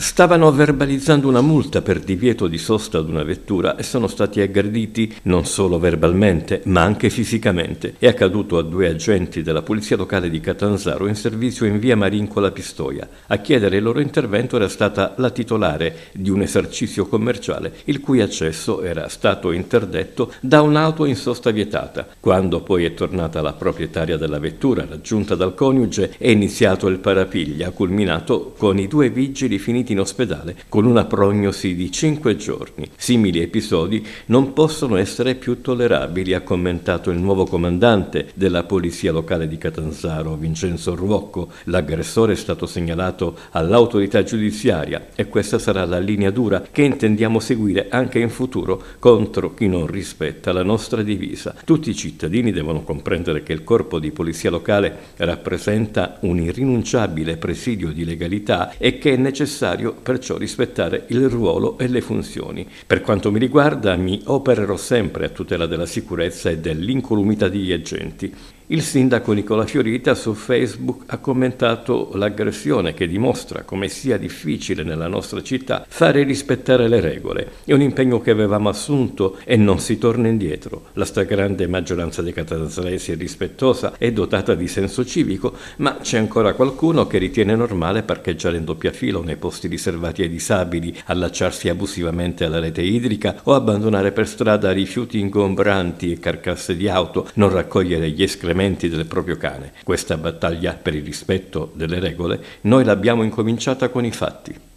Stavano verbalizzando una multa per divieto di sosta ad una vettura e sono stati aggrediti non solo verbalmente ma anche fisicamente. È accaduto a due agenti della Polizia Locale di Catanzaro in servizio in via Marincola Pistoia. A chiedere il loro intervento era stata la titolare di un esercizio commerciale il cui accesso era stato interdetto da un'auto in sosta vietata. Quando poi è tornata la proprietaria della vettura raggiunta dal coniuge è iniziato il parapiglia culminato con i due vigili finiti pazienti in ospedale con una prognosi di 5 giorni. Simili episodi non possono essere più tollerabili, ha commentato il nuovo comandante della Polizia Locale di Catanzaro, Vincenzo Ruocco. L'aggressore è stato segnalato all'autorità giudiziaria e questa sarà la linea dura che intendiamo seguire anche in futuro contro chi non rispetta la nostra divisa. Tutti i cittadini devono comprendere che il corpo di polizia locale rappresenta un irrinunciabile presidio di legalità e che è necessario necessario perciò rispettare il ruolo e le funzioni. Per quanto mi riguarda mi opererò sempre a tutela della sicurezza e dell'incolumità degli agenti il sindaco Nicola Fiorita su Facebook ha commentato l'aggressione che dimostra come sia difficile nella nostra città fare rispettare le regole. È un impegno che avevamo assunto e non si torna indietro. La stragrande maggioranza dei catanzaresi è rispettosa e dotata di senso civico, ma c'è ancora qualcuno che ritiene normale parcheggiare in doppia fila nei posti riservati ai disabili, allacciarsi abusivamente alla rete idrica o abbandonare per strada rifiuti ingombranti e carcasse di auto, non raccogliere gli escrementi escrementi del proprio cane. Questa battaglia per il rispetto delle regole noi l'abbiamo incominciata con i fatti.